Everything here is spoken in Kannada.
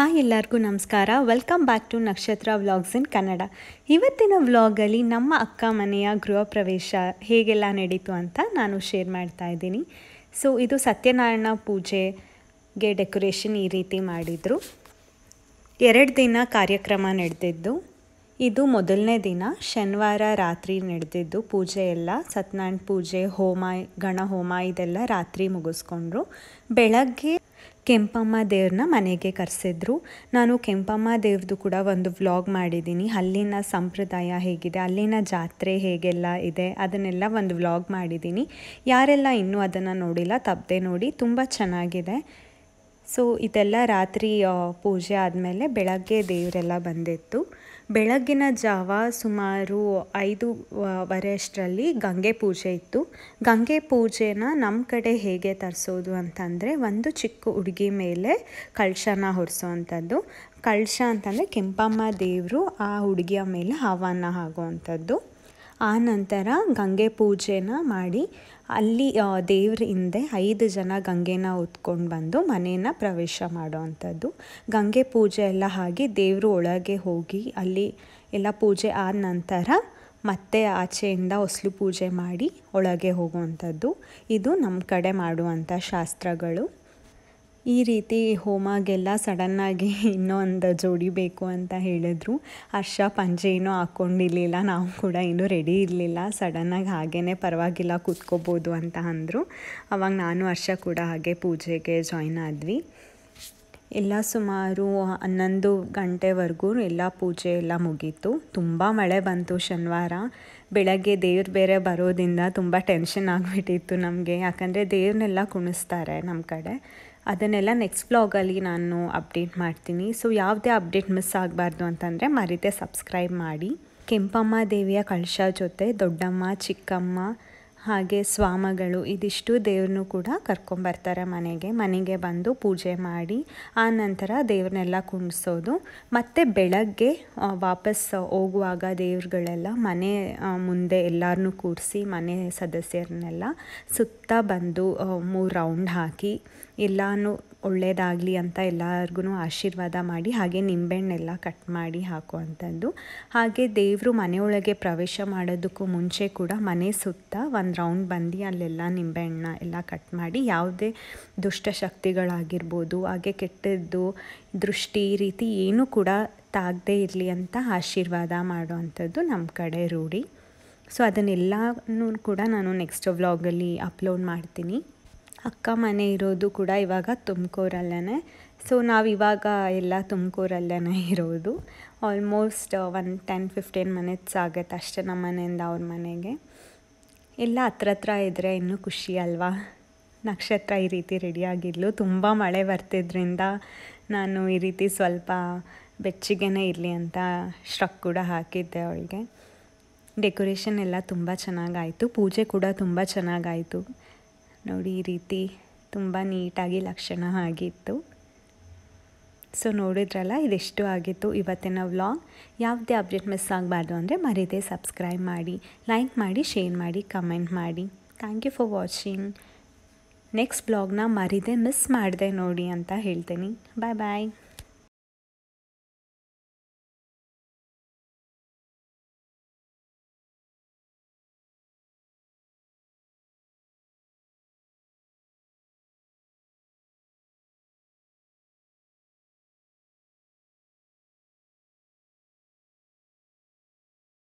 ಹಾಯ್ ಎಲ್ಲರಿಗೂ ನಮಸ್ಕಾರ welcome back to Nakshatra vlogs in Kannada ಇವತ್ತಿನ ವ್ಲಾಗಲ್ಲಿ ನಮ್ಮ ಅಕ್ಕ ಮನೆಯ ಗೃಹ ಪ್ರವೇಶ ಹೇಗೆಲ್ಲ ನಡೀತು ಅಂತ ನಾನು ಶೇರ್ ಮಾಡ್ತಾ ಇದ್ದೀನಿ ಸೊ ಇದು ಸತ್ಯನಾರಾಯಣ ಪೂಜೆಗೆ ಡೆಕೋರೇಷನ್ ಈ ರೀತಿ ಮಾಡಿದರು ಎರಡು ದಿನ ಕಾರ್ಯಕ್ರಮ ನಡೆದಿದ್ದು ಇದು ಮೊದಲನೇ ದಿನ ಶನಿವಾರ ರಾತ್ರಿ ನಡೆದಿದ್ದು ಪೂಜೆ ಎಲ್ಲ ಸತ್ಯನಾರಾಯಣ ಪೂಜೆ ಹೋಮ ಗಣ ಹೋಮ ಇದೆಲ್ಲ ರಾತ್ರಿ ಮುಗಿಸ್ಕೊಂಡ್ರು ಬೆಳಗ್ಗೆ ಕೆಂಪಮ್ಮ ದೇವ್ರನ್ನ ಮನೆಗೆ ಕರೆಸಿದ್ರು ನಾನು ಕೆಂಪಮ್ಮ ದೇವ್ರದ್ದು ಕೂಡ ಒಂದು ವ್ಲಾಗ್ ಮಾಡಿದ್ದೀನಿ ಅಲ್ಲಿನ ಸಂಪ್ರದಾಯ ಹೇಗಿದೆ ಅಲ್ಲಿನ ಜಾತ್ರೆ ಹೇಗೆಲ್ಲ ಇದೆ ಅದನ್ನೆಲ್ಲ ಒಂದು ವ್ಲಾಗ್ ಮಾಡಿದ್ದೀನಿ ಯಾರೆಲ್ಲ ಇನ್ನೂ ಅದನ್ನು ನೋಡಿಲ್ಲ ತಪ್ಪದೆ ನೋಡಿ ತುಂಬ ಚೆನ್ನಾಗಿದೆ ಸೊ ಇದೆಲ್ಲ ರಾತ್ರಿ ಪೂಜೆ ಆದಮೇಲೆ ಬೆಳಗ್ಗೆ ದೇವರೆಲ್ಲ ಬಂದಿತ್ತು ಬೆಳಗ್ಗಿನ ಜಾವ ಸುಮಾರು ಐದು ವರೆಯಷ್ಟರಲ್ಲಿ ಗಂಗೆ ಪೂಜೆ ಇತ್ತು ಗಂಗೆ ಪೂಜೆನ ನಮ್ಮ ಕಡೆ ಹೇಗೆ ತರಿಸೋದು ಅಂತಂದರೆ ಒಂದು ಚಿಕ್ಕ ಹುಡುಗಿ ಮೇಲೆ ಕಳಶನ ಹೊರಿಸೋ ಕಳಶ ಅಂತಂದರೆ ಕೆಂಪಮ್ಮ ದೇವರು ಆ ಹುಡುಗಿಯ ಮೇಲೆ ಆಹ್ವಾನ ಆಗೋವಂಥದ್ದು ಆ ನಂತರ ಗಂಗೆ ಪೂಜೆನ ಮಾಡಿ ಅಲ್ಲಿ ದೇವ್ರ ಹಿಂದೆ ಐದು ಜನ ಗಂಗೆನ ಹೊತ್ಕೊಂಡು ಬಂದು ಮನೇನ ಪ್ರವೇಶ ಮಾಡೋ ಅಂಥದ್ದು ಗಂಗೆ ಪೂಜೆ ಎಲ್ಲ ಆಗಿ ದೇವರು ಒಳಗೆ ಹೋಗಿ ಅಲ್ಲಿ ಎಲ್ಲ ಪೂಜೆ ಆದ ನಂತರ ಮತ್ತೆ ಆಚೆಯಿಂದ ಹೊಸಲು ಪೂಜೆ ಮಾಡಿ ಒಳಗೆ ಹೋಗುವಂಥದ್ದು ಇದು ನಮ್ಮ ಕಡೆ ಮಾಡುವಂಥ ಶಾಸ್ತ್ರಗಳು ಈ ರೀತಿ ಹೋಮಾಗೆಲ್ಲ ಸಡನ್ನಾಗಿ ಇನ್ನೊಂದು ಜೋಡಿ ಬೇಕು ಅಂತ ಹೇಳಿದ್ರು ಹರ್ಷ ಪಂಜೆ ಏನೂ ಹಾಕ್ಕೊಂಡಿರಲಿಲ್ಲ ನಾವು ಕೂಡ ಇನ್ನೂ ರೆಡಿ ಇರಲಿಲ್ಲ ಸಡನ್ನಾಗಿ ಹಾಗೇ ಪರವಾಗಿಲ್ಲ ಕೂತ್ಕೋಬೋದು ಅಂತ ಅಂದರು ಅವಾಗ ನಾನು ಹರ್ಷ ಕೂಡ ಹಾಗೆ ಪೂಜೆಗೆ ಜಾಯಿನ್ ಆದ್ವಿ ಎಲ್ಲ ಸುಮಾರು ಹನ್ನೊಂದು ಗಂಟೆವರೆಗೂ ಎಲ್ಲ ಪೂಜೆ ಎಲ್ಲ ಮುಗೀತು ತುಂಬ ಮಳೆ ಬಂತು ಶನಿವಾರ ಬೆಳಗ್ಗೆ ದೇವ್ರು ಬೇರೆ ಬರೋದಿಂದ ತುಂಬ ಟೆನ್ಷನ್ ಆಗಿಬಿಟ್ಟಿತ್ತು ನಮಗೆ ಯಾಕಂದರೆ ದೇವ್ರನ್ನೆಲ್ಲ ಕುಣಿಸ್ತಾರೆ ನಮ್ಮ ಕಡೆ ಅದನ್ನೆಲ್ಲ ನೆಕ್ಸ್ಟ್ ಬ್ಲಾಗಲ್ಲಿ ನಾನು ಅಪ್ಡೇಟ್ ಮಾಡ್ತೀನಿ ಸೊ ಯಾವುದೇ ಅಪ್ಡೇಟ್ ಮಿಸ್ ಆಗಬಾರ್ದು ಅಂತಂದರೆ ಮರೀದೆ ಸಬ್ಸ್ಕ್ರೈಬ್ ಮಾಡಿ ಕೆಂಪಮ್ಮ ದೇವಿಯ ಕಳಶ ಜೊತೆ ದೊಡ್ಡಮ್ಮ ಚಿಕ್ಕಮ್ಮ ಹಾಗೆ ಸ್ವಾಮಗಳು ಇದಿಷ್ಟು ದೇವ್ರನ್ನೂ ಕೂಡ ಕರ್ಕೊಂಬರ್ತಾರೆ ಮನೆಗೆ ಮನೆಗೆ ಬಂದು ಪೂಜೆ ಮಾಡಿ ಆ ನಂತರ ದೇವ್ರನ್ನೆಲ್ಲ ಕುಣಿಸೋದು ಮತ್ತು ಬೆಳಗ್ಗೆ ವಾಪಸ್ ಹೋಗುವಾಗ ದೇವ್ರುಗಳೆಲ್ಲ ಮನೆ ಮುಂದೆ ಎಲ್ಲರನ್ನೂ ಕೂರಿಸಿ ಮನೆ ಸದಸ್ಯರನ್ನೆಲ್ಲ ಸುತ್ತ ಬಂದು ಮೂರು ರೌಂಡ್ ಹಾಕಿ ಎಲ್ಲನೂ ಒಳ್ಳೆಯದಾಗಲಿ ಅಂತ ಎಲ್ಲರಿಗೂ ಆಶೀರ್ವಾದ ಮಾಡಿ ಹಾಗೆ ನಿಂಬೆಹಣ್ಣೆಲ್ಲ ಕಟ್ ಮಾಡಿ ಹಾಕುವಂಥದ್ದು ಹಾಗೆ ದೇವರು ಮನೆಯೊಳಗೆ ಪ್ರವೇಶ ಮಾಡೋದಕ್ಕೂ ಮುಂಚೆ ಕೂಡ ಮನೆ ಸುತ್ತ ಒಂದು ರೌಂಡ್ ಬಂದು ಅಲ್ಲೆಲ್ಲ ನಿಂಬೆಹಣ್ಣ ಎಲ್ಲ ಕಟ್ ಮಾಡಿ ಯಾವುದೇ ದುಷ್ಟಶಕ್ತಿಗಳಾಗಿರ್ಬೋದು ಹಾಗೆ ಕೆಟ್ಟದ್ದು ದೃಷ್ಟಿ ರೀತಿ ಏನೂ ಕೂಡ ತಾಗದೇ ಇರಲಿ ಅಂತ ಆಶೀರ್ವಾದ ಮಾಡುವಂಥದ್ದು ನಮ್ಮ ಕಡೆ ರೂಢಿ ಸೊ ಅದನ್ನೆಲ್ಲನೂ ಕೂಡ ನಾನು ನೆಕ್ಸ್ಟ್ ವ್ಲಾಗಲ್ಲಿ ಅಪ್ಲೋಡ್ ಮಾಡ್ತೀನಿ ಅಕ್ಕ ಮನೆ ಇರೋದು ಕೂಡ ಇವಾಗ ತುಮಕೂರಲ್ಲೇ ಸೊ ನಾವು ಇವಾಗ ಎಲ್ಲ ತುಮಕೂರಲ್ಲೇ ಇರೋದು almost one ten fifteen minutes ಆಗುತ್ತೆ ಅಷ್ಟೇ ನಮ್ಮ ಮನೆಯಿಂದ ಅವ್ರ ಮನೆಗೆ ಎಲ್ಲ ಹತ್ರ ಹತ್ರ ಇದ್ದರೆ ಇನ್ನೂ ಖುಷಿ ಅಲ್ವಾ ನಕ್ಷತ್ರ ಈ ರೀತಿ ರೆಡಿಯಾಗಿದ್ಲು ತುಂಬ ಮಳೆ ಬರ್ತಿದ್ರಿಂದ ನಾನು ಈ ರೀತಿ ಸ್ವಲ್ಪ ಬೆಚ್ಚಿಗೆನೇ ಇರಲಿ ಅಂತ ಶ್ರಕ್ ಕೂಡ ಹಾಕಿದ್ದೆ ಅವಳಿಗೆ ಡೆಕೋರೇಷನ್ ಎಲ್ಲ ತುಂಬ ಚೆನ್ನಾಗಾಯಿತು ಪೂಜೆ ಕೂಡ ತುಂಬ ಚೆನ್ನಾಗಾಯಿತು ನೋಡಿ ಈ ರೀತಿ ತುಂಬ ನೀಟಾಗಿ ಲಕ್ಷಣ ಆಗಿತ್ತು ಸೊ ನೋಡಿದ್ರಲ್ಲ ಇದೆಷ್ಟು ಆಗಿತ್ತು ಇವತ್ತಿನ ವ್ಲಾಗ್ ಯಾವುದೇ ಅಪ್ಡೇಟ್ ಮಿಸ್ ಆಗಬಾರ್ದು ಅಂದರೆ ಮರೀದೆ ಸಬ್ಸ್ಕ್ರೈಬ್ ಮಾಡಿ ಲೈಕ್ ಮಾಡಿ ಶೇರ್ ಮಾಡಿ ಕಮೆಂಟ್ ಮಾಡಿ thank you for watching next ಬ್ಲಾಗ್ನ ಮರೀದೆ ಮಿಸ್ ಮಾಡಿದೆ ನೋಡಿ ಅಂತ ಹೇಳ್ತೀನಿ ಬಾಯ್ ಬಾಯ್